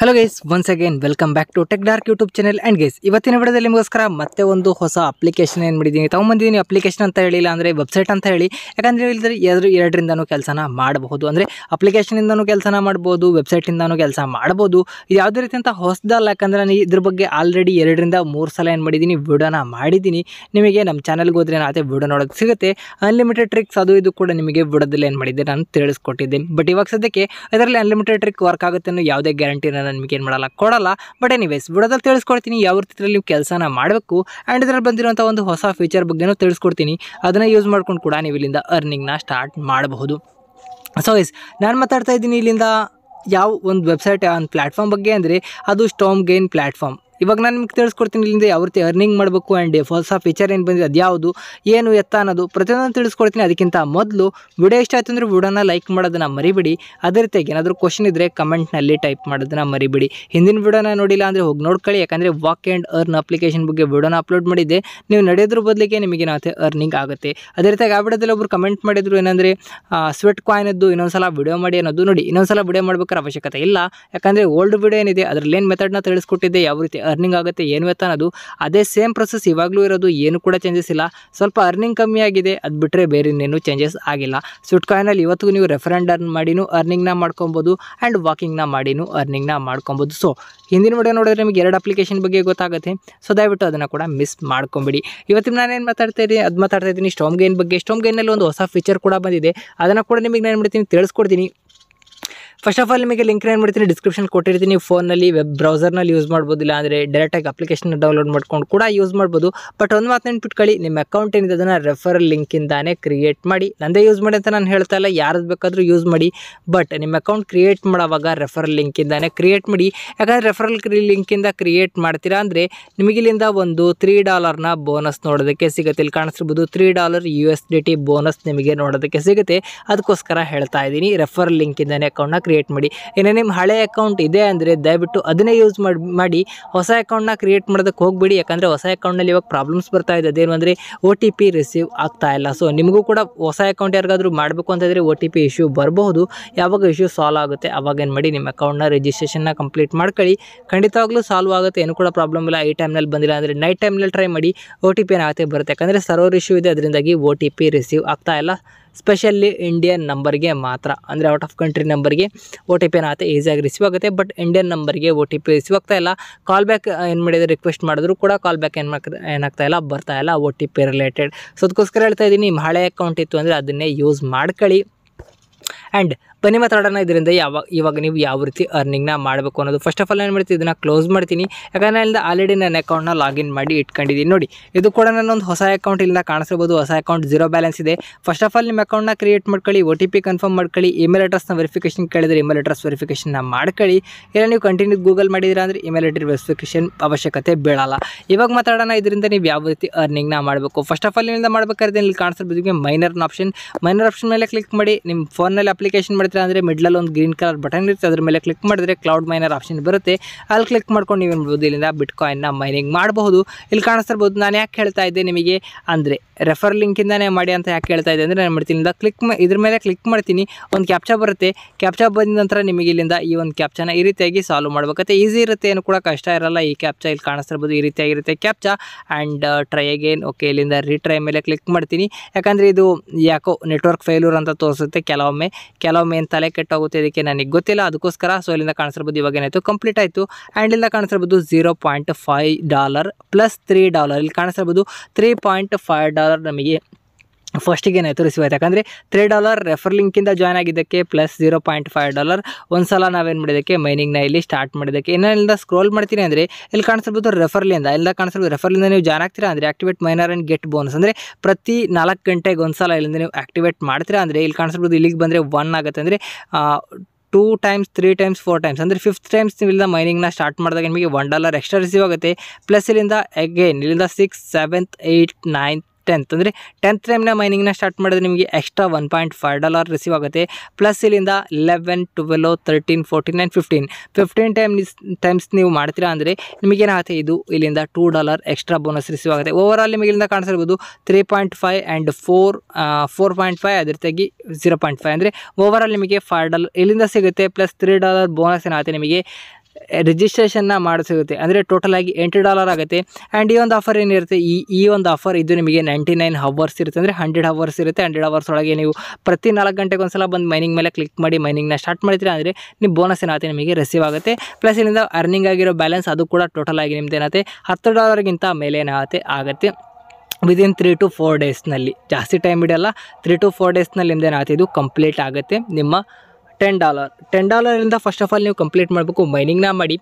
hello guys once again welcome back to Tech Dark YouTube channel and guys ಇವತ್ತಿನ ವಿಡಿಯೋದಲ್ಲಿ ನಿಮಗೋಸ್ಕರ ಮತ್ತೆ ಒಂದು ಹೊಸ ಅಪ್ಲಿಕೇಶನ್ ಏನು ಮಾಡಿದ್ದೀನಿ ಬಂದಿದ್ದೀನಿ ಅಪ್ಲಿಕೇಶನ್ ಅಂತ ಹೇಳಿಲ್ಲ ಅಂದರೆ ವೆಬ್ಸೈಟ್ ಅಂತ ಹೇಳಿ ಯಾಕಂದರೆ ಇಲ್ಲದ್ರೆ ಎರಡು ಎರಡರಿಂದನೂ ಕೆಲಸನ ಮಾಡಬಹುದು ಅಂದರೆ ಅಪ್ಲಿಕೇಶನಿಂದನೂ ಕೆಲಸನ ಮಾಡ್ಬೋದು ವೆಬ್ಸೈಟಿಂದನೂ ಕೆಲಸ ಮಾಡ್ಬೋದು ಇದು ಯಾವುದೇ ಅಂತ ಹೊಸದಲ್ಲ ಯಾಕಂದರೆ ನಾನು ಇದ್ರ ಬಗ್ಗೆ ಆಲ್ರೆಡಿ ಎರಡರಿಂದ ಮೂರು ಸಲ ಏನು ಮಾಡಿದ್ದೀನಿ ವಿಡಿಯೋನ ಮಾಡಿದ್ದೀನಿ ನಿಮಗೆ ನಮ್ಮ ಚಾನಲ್ಗೆ ಹೋದ್ರೆ ಅದೇ ವಿಡಿಯೋ ನೋಡೋಕ್ಕೆ ಸಿಗುತ್ತೆ ಅನ್ಲಿಮಿಟೆಡ್ ಟ್ರಿಕ್ಸ್ ಅದು ಇದು ಕೂಡ ನಿಮಗೆ ವಿಡೋದಲ್ಲಿ ಏನು ಮಾಡಿದ್ದೆ ನಾನು ತಿಳಿಸ್ಕೊಟ್ಟಿದ್ದೀನಿ ಬಟ್ ಇವಾಗ ಸದ್ಯಕ್ಕೆ ಅದರಲ್ಲಿ ಅನ್ಲಿಮಿಟೆಡ್ ಟ್ರಿಕ್ ವರ್ಕ್ ಆಗುತ್ತೆ ಅನ್ನೋ ಯಾವುದೇ ಗ್ಯಾರಂಟಿ ಏನು ಮಾಡಲ್ಲ ಕೊಡಲ್ಲ ಬಟ್ ಎನಿವೇಸ್ ವಿಡಿಯೋದಲ್ಲಿ ತಿಳಿಸ್ಕೊಡ್ತೀನಿ ಯಾವ ರೀತಿಯಲ್ಲಿ ನೀವು ಕೆಲಸನ ಮಾಡಬೇಕು ಆ್ಯಂಡ್ ಇದರಲ್ಲಿ ಬಂದಿರುವಂಥ ಒಂದು ಹೊಸ ಫೀಚರ್ ಬಗ್ಗೆನೂ ತಿಳಿಸ್ಕೊಡ್ತೀನಿ ಅದನ್ನು ಯೂಸ್ ಮಾಡ್ಕೊಂಡು ಕೂಡ ನೀವು ಇಲ್ಲಿಂದ ಅರ್ನಿಂಗ್ನ ಸ್ಟಾರ್ಟ್ ಮಾಡಬಹುದು ಸೊ ಎಸ್ ನಾನು ಮಾತಾಡ್ತಾ ಇದ್ದೀನಿ ಇಲ್ಲಿಂದ ಯಾವ ಒಂದು ವೆಬ್ಸೈಟ್ ಒಂದು ಪ್ಲ್ಯಾಟ್ಫಾರ್ಮ್ ಬಗ್ಗೆ ಅಂದರೆ ಅದು ಸ್ಟೋಮ್ ಗೇನ್ ಪ್ಲ್ಯಾಟ್ಫಾರ್ಮ್ ಇವಾಗ ನಾನು ನಿಮ್ಗೆ ತಿಳಿಸ್ಕೊಡ್ತೀನಿ ಇಲ್ಲಿಂದ ಯಾವ ರೀತಿ ಅರ್ನಿಂಗ್ ಮಾಡಬೇಕು ಆ್ಯಂಡ್ ಹೊಸ ಫೀಚರ್ ಏನು ಬಂದಿದೆ ಅದು ಯಾವುದು ಏನು ಎತ್ತ ಅನ್ನೋದು ಪ್ರತಿಯೊಂದನ್ನು ತಿಳಿಸ್ಕೊಡ್ತೀನಿ ಅದಕ್ಕಿಂತ ಮೊದಲು ವಿಡಿಯೋ ಇಷ್ಟ ಆಯ್ತು ಅಂದರೆ ವಿಡಿಯೋನ ಲೈಕ್ ಮಾಡೋದನ್ನು ಮರಿಬಿಡಿ ಅದೇ ರೀತಿಯಾಗಿ ಏನಾದರೂ ಕ್ವಶನ್ ಇದ್ದರೆ ಕಮೆಂಟ್ನಲ್ಲಿ ಟೈಪ್ ಮಾಡೋದನ್ನ ಮರಿಬಿಡಿ ಹಿಂದಿನ ವಿಡಿಯೋನ ನೋಡಿಲ್ಲ ಅಂದರೆ ಹೋಗಿ ನೋಡ್ಕೊಳ್ಳಿ ಯಾಕಂದರೆ ವಾಕ್ ಆ್ಯಂಡ್ ಅರ್ನ್ ಅಪ್ಲಿಕೇಶನ್ ಬಗ್ಗೆ ವಿಡಿಯೋನ ಅಪ್ಲೋಡ್ ಮಾಡಿದ್ದೆ ನೀವು ನಡೆಯೋದ್ರ ಬದಲಿಗೆ ನಿಮಗೆ ನಾವು ಅರ್ನಿಂಗ್ ಆಗುತ್ತೆ ಅದೇ ರೀತಿಯಾಗಿ ಆ ವಿಡಿಯೋದಲ್ಲಿ ಒಬ್ಬರು ಕಮೆಂಟ್ ಮಾಡಿದ್ರು ಏನಂದರೆ ಸ್ವೆಟ್ ಕಾಯಿನದ್ದು ಇನ್ನೊಂದು ಸಲ ವಿಡಿಯೋ ಮಾಡಿ ಅನ್ನೋದು ನೋಡಿ ಇನ್ನೊಂದು ಸಲ ವಿಡಿಯೋ ಮಾಡಬೇಕಾದ್ರೆ ಅವಶ್ಯಕತೆ ಇಲ್ಲ ಯಾಕಂದರೆ ಓಲ್ಡ್ ವಿಡಿಯೋ ಏನಿದೆ ಅದರಲ್ಲಿ ಏನು ಮೆಥಡ್ನ ತಿಳಿಸ್ಕೊಟ್ಟಿದ್ದೆ ಯಾವ ರೀತಿ ಅರ್ನಿಂಗ್ ಆಗುತ್ತೆ ಏನು ವೇತನ ಅದು ಅದೇ ಸೇಮ್ ಪ್ರೊಸೆಸ್ ಇವಾಗಲೂ ಇರೋದು ಏನು ಕೂಡ ಚೇಂಜಸ್ ಇಲ್ಲ ಸ್ವಲ್ಪ ಅರ್ನಿಂಗ್ ಕಮ್ಮಿ ಆಗಿದೆ ಅದು ಬಿಟ್ಟರೆ ಬೇರೆ ಇನ್ನೇನು ಚೇಂಜಸ್ ಆಗಿಲ್ಲ ಸ್ವಿಟ್ ಕಾಯಿನಲ್ಲಿ ಇವತ್ತಿಗೂ ನೀವು ರೆಫರೆಂಡ್ ಅರ್ನ್ ಮಾಡಿನೂ ಅರ್ನಿಂಗ್ನ ಮಾಡ್ಕೊಬೋದು ಆ್ಯಂಡ್ ವಾಕಿಂಗ್ನ ಮಾಡಿನೂ ಅರ್ನಿಂಗ್ನ ಮಾಡ್ಕೊಬೋದು ಸೊ ಹಿಂದಿನ ವಿಡಿಯೋ ನೋಡಿದ್ರೆ ನಿಮಗೆ ಎರಡು ಅಪ್ಲಿಕೇಶನ್ ಬಗ್ಗೆ ಗೊತ್ತಾಗುತ್ತೆ ಸೊ ದಯವಿಟ್ಟು ಅದನ್ನು ಕೂಡ ಮಿಸ್ ಮಾಡ್ಕೊಂಬಿಡಿ ಇವತ್ತಿನ ನಾನೇನು ಮಾತಾಡ್ತಾ ಇದ್ದೀನಿ ಅದು ಮಾತಾಡ್ತಾ ಇದ್ದೀನಿ ಸ್ಟೋಮ್ ಗೇನ್ ಬಗ್ಗೆ ಸ್ಟೋಮ್ ಗೇನಲ್ಲಿ ಒಂದು ಹೊಸ ಫೀಚರ್ ಕೂಡ ಬಂದಿದೆ ಅದನ್ನು ಕೂಡ ನಿಮಗೆ ನಾನು ಮಾಡ್ತೀನಿ ತಿಳಿಸ್ಕೊಡ್ತೀನಿ ಫಸ್ಟ್ ಆಫ್ ಆಲ್ ನಿಮಗೆ ಲಿಂಕ್ ಏನು ಮಾಡ್ತೀನಿ ಡಿಸ್ಕ್ರಿಪ್ಷನ್ ಕೊಟ್ಟಿರ್ತೀನಿ ನೀವು ಫೋನಲ್ಲಿ ವೆಬ್ ಬ್ರೌಸರ್ನಲ್ಲಿ ಯೂಸ್ ಮಾಡ್ಬೋದು ಇಲ್ಲ ಅಂದರೆ ಡೈರೆಕ್ಟಾಗಿ ಅಪ್ಲಿಕೇಶನ್ ಡೌನ್ಲೋಡ್ ಮಾಡ್ಕೊಂಡು ಕೂಡ ಯೂಸ್ ಮಾಡ್ಬೋದು ಬಟ್ ಒಂದು ಮಾತು ನೆನ್ಪಿಟ್ಕೊಳ್ಳಿ ನಿಮ್ಮ ಅಕೌಂಟ್ ಏನಿದೆ ಅದನ್ನು ರೆಫರ್ ಲಿಂಕಿಂದಾನೇ ಕ್ರಿಯೇಟ್ ಮಾಡಿ ನಂದೇ ಯೂಸ್ ಮಾಡಿ ಅಂತ ನಾನು ಹೇಳ್ತಾ ಇಲ್ಲ ಯಾರು ಬೇಕಾದರೂ ಯೂಸ್ ಮಾಡಿ ಬಟ್ ನಿಮ್ಮ ಅಕೌಂಟ್ ಕ್ರಿಯೇಟ್ ಮಾಡೋವಾಗ ರೆಫರ್ ಲಿಂಕಿಂದಾನೇ ಕ್ರಿಯೇಟ್ ಮಾಡಿ ಯಾಕಂದರೆ ರೆಫರಲ್ ಲಿಂಕಿಂದ ಕ್ರಿಯೇಟ್ ಮಾಡ್ತೀರಾ ಅಂದರೆ ನಿಮಗಿಲ್ಲಿಂದ ಒಂದು ತ್ರೀ ಡಾಲರ್ನ ಬೋನಸ್ ನೋಡೋದಕ್ಕೆ ಸಿಗುತ್ತೆ ಇಲ್ಲಿ ಕಾಣಿಸ್ಬೋದು three dollar U S D T bonus ನಿಮಗೆ ನೋಡೋದಕ್ಕೆ ಸಿಗುತ್ತೆ ಅದಕ್ಕೋಸ್ಕರ ಹೇಳ್ತಾ ಇದ್ದೀನಿ ರೆಫರ್ ಲಿಂಕಿಂದಾನೇ ಅಕೌಂಟ್ನ ಕ್ರಿಯೇಟ್ ಕ್ರಿಯೇಟ್ ಮಾಡಿ ಏನೇ ನಿಮ್ಮ ಹಳೆ ಅಕೌಂಟ್ ಇದೆ ಅಂದರೆ ದಯವಿಟ್ಟು ಅದನ್ನೇ ಯೂಸ್ ಮಾಡಿ ಮಾಡಿ ಹೊಸ ಅಕೌಂಟ್ನ ಕ್ರಿಯೇಟ್ ಮಾಡೋದಕ್ಕೆ ಹೋಗಬೇಡಿ ಯಾಕಂದರೆ ಹೊಸ ಅಕೌಂಟ್ನಲ್ಲಿ ಇವಾಗ ಪ್ರಾಬ್ಲಮ್ಸ್ ಬರ್ತಾ ಇದೆ ಅದೇನು ಅಂದರೆ ಓ ಟಿ ಪಿ ರಿಸೀವ್ ಆಗ್ತಾ ಇಲ್ಲ ಸೊ ನಿಮಗೂ ಕೂಡ ಹೊಸ ಅಕೌಂಟ್ ಯಾರಿಗಾದರೂ ಮಾಡಬೇಕು ಅಂತಂದರೆ ಓ ಟಿ ಪಿ ಇಶ್ಯೂ ಬರಬಹುದು ಯಾವಾಗ ಇಶ್ಯೂ ಸಾಲ್ವ್ ಆಗುತ್ತೆ ಅವಾಗ ಏನು ಮಾಡಿ ನಿಮ್ಮ ಅಕೌಂಟ್ನ ರಿಜಿಸ್ಟ್ರೇಷನ್ನ ಕಂಪ್ಲೀಟ್ ಮಾಡ್ಕೊಳ್ಳಿ ಖಂಡಿತವಾಗ್ಲೂ ಸಾಲ್ವ್ ಆಗುತ್ತೆ ಏನು ಕೂಡ ಪ್ರಾಬ್ಲಮ್ ಇಲ್ಲ ಈ ಟೈಮ್ನಲ್ಲಿ ಬಂದಿಲ್ಲ ಅಂದರೆ ನೈಟ್ ಟೈಮ್ನಲ್ಲಿ ಟ್ರೈ ಮಾಡಿ ಒ ಟಿ ಪಿ ಏನಾಗುತ್ತೆ ಬರುತ್ತೆ ಯಾಕಂದರೆ ಸರ್ವರ್ ಇಶ್ಯೂ ಇದೆ ಅದರಿಂದಾಗಿ ಒ ಟಿ ಪಿ ರಿಸೀವ್ ಆಗ್ತಾ ಇಲ್ಲ ಸ್ಪೆಷಲಿ ಇಂಡಿಯನ್ ನಂಬರ್ಗೆ ಮಾತ್ರ ಅಂದರೆ ಔಟ್ ಆಫ್ ಕಂಟ್ರಿ ನಂಬರ್ಗೆ ಒ ಟಿ ಪಿ ಏನಾಗುತ್ತೆ ಈಸಿಯಾಗಿ ರಿಸೀವ್ ಆಗುತ್ತೆ ಬಟ್ ಇಂಡಿಯನ್ ನಂಬರ್ಗೆ ಒ ಟಿ ಪಿ ರಿಸೀವ್ ಆಗ್ತಾ ಇಲ್ಲ ಕಾಲ್ ಬ್ಯಾಕ್ ಏನು ಮಾಡಿದ್ರು ರಿಕ್ವೆಸ್ಟ್ ಮಾಡಿದ್ರು ಕೂಡ ಕಾಲ್ ಬ್ಯಾಕ್ ಏನು ಮಾಡ್ತಾ ಏನಾಗ್ತಾ ಇಲ್ಲ ಬರ್ತಾ ಇಲ್ಲ O T P related so ಅದಕ್ಕೋಸ್ಕರ ಹೇಳ್ತಾ ಇದ್ದೀನಿ ನಿಮ್ಮ ಹಳೆ ಅಕೌಂಟ್ ಇತ್ತು ಅಂದರೆ ಅದನ್ನೇ ಯೂಸ್ ಮಾಡ್ಕೊಳ್ಳಿ ಆ್ಯಂಡ್ ಬನ್ನಿ ಮಾತಾಡೋಣ ಇದರಿಂದ ಯಾವಾಗ ಇವಾಗ ನೀವು ಯಾವ ರೀತಿ ಅರ್ನಿಂಗ್ನ ಮಾಡಬೇಕು ಅನ್ನೋದು ಫಸ್ಟ್ ಆಫ್ ಆಲ್ ಏನು ಮಾಡ್ತೀನಿ ಇದನ್ನು ಕ್ಲೋಸ್ ಮಾಡ್ತೀನಿ ಯಾಕಂದರೆ ಇಲ್ಲಿಂದ ಆಲ್ರೆಡಿ ನನ್ನ ಅಕೌಂಟ್ನ ಲಾಗಿನ್ ಮಾಡಿ ಇಟ್ಕೊಂಡಿದ್ದೀನಿ ನೋಡಿ ಇದು ಕೂಡ ನಾನು ಒಂದು ಹೊಸ ಅಕೌಂಟ್ ಇಲ್ಲಿಂದ ಕಾಣಿಸ್ಬೋದು ಹೊಸ ಅಕೌಂಟ್ ಜೀರೋ ಬ್ಯಾಲೆನ್ಸ್ ಇದೆ ಫಸ್ಟ್ ಆಫ್ ಆಲ್ ನಿಮ್ಮ ಅಕೌಂಟ್ನ ಕ್ರಿಯೇಟ್ ಮಾಡ್ಕೊಳ್ಳಿ ಒ ಟಿ ಪಿ ಕನ್ಫರ್ಮ್ ಮಾಡ್ಕೊಳ್ಳಿ ಇಮೇಲ್ ಅಡ್ರೆಸ್ನ ವೆರಿಫಿಕೇಷನ್ ಕೇಳಿದ್ರೆ ಇಮೇಲ್ ಅಡ್ರೆಸ್ ವೆರಿಫಿಕೇಷನ್ನ ಮಾಡ್ಕೊಳ್ಳಿ ಇಲ್ಲ ನೀವು ಕಂಟಿನ್ಯೂ ಗೂಗಲ್ ಮಾಡಿದ್ರೆ ಅಂದರೆ ಇಮೇಲ್ ಅಡ್ರೆಸ್ ವೆರಿಫಿಕೇಶನ್ ಅವಶ್ಯಕತೆ ಬೀಳಲ್ಲ ಇವಾಗ ಮಾತಾಡೋಣ ಇದರಿಂದ ನೀವು ಯಾವ ರೀತಿ ಅರ್ನಿಂಗ್ನ ಮಾಡಬೇಕು ಫಸ್ಟ್ ಆಫ್ ಆಲ್ ಇಲ್ಲಿಂದ ಮಾಡಬೇಕಾದ್ರೆ ಇಲ್ಲಿ ಕಾಣಿಸಿರ್ಬೋದು ಮೈನರ್ನ ಆಪ್ಷನ್ ಮೈನರ್ ಆಪ್ಷನ್ ಮೇಲೆ ಕ್ಲಿಕ್ ಮಾಡಿ ನಿಮ್ಮ ಫೋನಲ್ಲಿ ಅಪ್ಲಿಕೇಶನ್ ಮಾಡಿ ಅಂದ್ರೆ ಅಂದರೆ ಮಿಡ್ಲಲ್ಲಿ ಒಂದು ಗ್ರೀನ್ ಕಲರ್ ಬಟನ್ ಇರುತ್ತೆ ಅದ್ರ ಮೇಲೆ ಕ್ಲಿಕ್ ಮಾಡಿದ್ರೆ ಕ್ಲೌಡ್ ಮೈನರ್ ಆಪ್ಷನ್ ಬರುತ್ತೆ ಅಲ್ಲಿ ಕ್ಲಿಕ್ ಮಾಡ್ಕೊಂಡು ನೀವು ಏನ್ಬೋದು ಇಲ್ಲಿಂದ ಬಿಟ್ ಕಾಯಿನ್ನ ಮೈನಿಂಗ್ ಮಾಡಬಹುದು ಇಲ್ಲಿ ಕಾಣಿಸ್ತಿರ್ಬೋದು ನಾನು ಯಾಕೆ ಹೇಳ್ತಾ ಇದ್ದೆ ನಿಮಗೆ ಅಂದರೆ ರೆಫರ್ ಲಿಂಕಿಂದನೇ ಮಾಡಿ ಅಂತ ಯಾಕೆ ಹೇಳ್ತಾ ಇದ್ದೆ ಅಂದರೆ ನಾನು ಮಾಡ್ತೀನಿ ಕ್ಲಿಕ್ ಇದ್ರ ಮೇಲೆ ಕ್ಲಿಕ್ ಮಾಡ್ತೀನಿ ಒಂದು ಕ್ಯಾಪ್ಚಾ ಬರುತ್ತೆ ಕ್ಯಾಪ್ಚಾ ಬಂದ ನಂತರ ನಿಮಗೆ ಇಲ್ಲಿಂದ ಈ ಒಂದು ಕ್ಯಾಪ್ಚಾನ ಈ ರೀತಿಯಾಗಿ ಸಾಲ್ವ್ ಮಾಡ್ಬೇಕತ್ತೆ ಈಸಿ ಇರುತ್ತೆ ಏನು ಕೂಡ ಕಷ್ಟ ಇರಲ್ಲ ಈ ಕ್ಯಾಪ್ಚಾ ಇಲ್ಲಿ ಕಾಣಿಸ್ತಿರ್ಬೋದು ಈ ರೀತಿಯಾಗಿರುತ್ತೆ captcha and try again okay ಇಲ್ಲಿಂದ ರೀಟ್ರೈ ಮೇಲೆ ಕ್ಲಿಕ್ ಮಾಡ್ತೀನಿ ಯಾಕಂದರೆ ಇದು ಯಾಕೋ ನೆಟ್ವರ್ಕ್ ಫೇಲ್ಯೂರ್ ಅಂತ ತೋರಿಸುತ್ತೆ ಕೆಲವೊಮ್ಮೆ ಕೆಲವೊಮ್ಮೆ ಏನು ತಲೆ ಕೆಟ್ಟೋಗುತ್ತೆ ಇದಕ್ಕೆ ನನಗೆ ಗೊತ್ತಿಲ್ಲ ಅದಕ್ಕೋಸ್ಕರ ಸೊ ಇಲ್ಲಿಂದ ಕಾಣಿಸಿರ್ಬೋದು ಇವಾಗ ಏನಾಯಿತು ಕಂಪ್ಲೀಟ್ ಆಯಿತು ಆ್ಯಂಡ್ ಇಲ್ಲಿಂದ ಕಾಣಿಸಿರ್ಬೋದು zero point five dollar plus three dollar ಇಲ್ಲಿ ಕಾಣಿಸಿರ್ಬೋದು ತ್ರೀ ಪಾಯಿಂಟ್ ಫೈವ್ ಡಾಲರ್ ನಮಗೆ ಫಸ್ಟಿಗೆ ಏನಾಯ್ತು ರಿಸೀವ್ ಆಯ್ತು ಯಾಕಂದರೆ ತ್ರೀ ಡಾಲರ್ ರೆಫರ್ ಲಿಂಕಿಂದ ಜಾಯ್ನ್ ಆಗಿದ್ದಕ್ಕೆ plus zero point five dollar ಒಂದು ಸಲ ನಾವೇನು ಮಾಡಿದ್ದಕ್ಕೆ ಮೈನಿಂಗ್ನ ಇಲ್ಲಿ ಸ್ಟಾರ್ಟ್ ಮಾಡಿದ್ದಕ್ಕೆ ಇನ್ನೊಂದ ಸ್ಕ್ರೋಲ್ ಮಾಡ್ತೀನಿ ಅಂದರೆ ಇಲ್ಲಿ ಕಾಣಿಸ್ಬೋದು ರೆಫರ್ಲಿಂದ ಇಲ್ಲ ಕಾಣಿಸ್ಬೋದು ರೆಫರ್ಲಿಂದ ನೀವು ಜಾಯ್ನ್ ಆಗ್ತೀರಾ ಅಂದರೆ activate miner and get bonus ಅಂದರೆ ಪ್ರತಿ ನಾಲ್ಕು ಗಂಟೆಗೆ ಒಂದು ಸಲ ಇಲ್ಲಿಂದ ನೀವು ಆಕ್ಟಿವೇಟ್ ಮಾಡ್ತೀರಾ ಅಂದರೆ ಇಲ್ಲಿ ಕಾಣಿಸ್ಬೋದು ಇಲ್ಲಿಗೆ ಬಂದರೆ ಒನ್ ಆಗುತ್ತೆ ಅಂದರೆ two times three times four times ಅಂದರೆ ಫಿಫ್ತ್ ಟೈಮ್ಸ್ ನೀವು ಇಲ್ಲಿಂದ ಮೈನಿಂಗ್ನ ಸ್ಟಾರ್ಟ್ ಮಾಡಿದಾಗ ನಿಮಗೆ ಒನ್ ಡಾಲರ್ ಎಕ್ಸ್ಟ್ರಾ ರಿಸೀವ್ ಆಗುತ್ತೆ ಪ್ಲಸ್ ಇಲ್ಲಿಂದ ಅಗೇನ್ ಇಲ್ಲಿಂದ six seventh eight ninth tenth ಅಂದರೆ ಟೆಂತ್ ಟೈಮ್ನ ಮೈನಿಂಗ್ನ ಸ್ಟಾರ್ಟ್ ಮಾಡಿದ್ರೆ ನಿಮಗೆ extra one point five dollar receive ಆಗುತ್ತೆ ಪ್ಲಸ್ ಇಲ್ಲಿಂದ eleven twelve thirteen fourteen and fifteen fifteen time times ನೀವು ಮಾಡ್ತೀರಾ ಅಂದರೆ ನಿಮಗೇನಾಗುತ್ತೆ ಇದು ಇಲ್ಲಿಂದ two dollar extra bonus receive ಆಗುತ್ತೆ ಓವರ್ ಆಲ್ ನಿಮಗೆ ಇಲ್ಲಿಂದ ಕಾಣಿಸಿರ್ಬೋದು three point five and four four point five ಅದ್ರ ರೀತಿಯಾಗಿ ಜೀರೋ ಪಾಯಿಂಟ್ ಫೈವ್ ಅಂದರೆ ಓವರ್ ಆಲ್ ನಿಮಗೆ ಫೈವ್ ಡಾಲರ್ ಇಲ್ಲಿಂದ ಸಿಗುತ್ತೆ ಪ್ಲಸ್ ತ್ರೀ ಡಾಲರ್ ಬೋನಸ್ ಏನಾಗುತ್ತೆ ನಿಮಗೆ ರಿಜಿಸ್ಟ್ರೇಷನ್ನ ಮಾಡಿಸಿರುತ್ತೆ ಅಂದರೆ ಟೋಟಲಾಗಿ ಎಂಟು ಡಾಲರ್ ಆಗುತ್ತೆ ಆ್ಯಂಡ್ ಈ ಒಂದು ಆಫರ್ ಏನಿರುತ್ತೆ ಈ ಈ ಒಂದು ಆಫರ್ ಇದು ನಿಮಗೆ ನೈಂಟಿ ನೈನ್ ಹವರ್ಸ್ ಇರುತ್ತೆ ಅಂದರೆ ಹಂಡ್ರೆಡ್ ಹವರ್ಸ್ ಇರುತ್ತೆ ಹಂಡ್ರೆಡ್ ಅವರ್ಸ್ ಒಳಗೆ ನೀವು ಪ್ರತಿ ನಾಲ್ಕು ಗಂಟೆಗೆ ಒಂದು ಸಲ ಬಂದು ಮೈನಿಂಗ್ ಮೇಲೆ ಕ್ಲಿಕ್ ಮಾಡಿ ಮೈನಿಂಗ್ನ ಸ್ಟಾರ್ಟ್ ಮಾಡಿದ್ರೆ ಅಂದರೆ ನಿಮ್ಮ ಬೋನಸ್ ಏನಾಗುತ್ತೆ ನಿಮಗೆ ರಿಸೀವ್ ಆಗುತ್ತೆ ಪ್ಲಸ್ ಇಲ್ಲಿಂದ ಅರ್ನಿಂಗ್ ಆಗಿರೋ ಬ್ಯಾಲೆನ್ಸ್ ಅದು ಕೂಡ ಟೋಟಲ್ ಆಗಿ ನಿಮ್ದು ಏನಾಗುತ್ತೆ ಹತ್ತು ಡಾಲರ್ಗಿಂತ ಮೇಲೆ ಏನಾಗುತ್ತೆ ಆಗುತ್ತೆ ವಿದಿನ್ ತ್ರೀ ಟು ಫೋರ್ ಡೇಸ್ನಲ್ಲಿ ಜಾಸ್ತಿ ಟೈಮ್ ಇಡಲ್ಲ ತ್ರೀ ಟು ಫೋರ್ ಡೇಸ್ನಲ್ಲಿ ನಿಮ್ದೇನಾಗುತ್ತೆ ಇದು ಕಂಪ್ಲೀಟ್ ಆಗುತ್ತೆ ನಿಮ್ಮ ಟೆನ್ ಡಾಲರ್ ಟೆನ್ ಡಾಲರಿಂದ ಫಸ್ಟ್ ಆಫ್ ಆಲ್ ನೀವು ಕಂಪ್ಲೀಟ್ ಮಾಡಬೇಕು ಮೈನಿಂಗ್ನ ಮಾಡಿ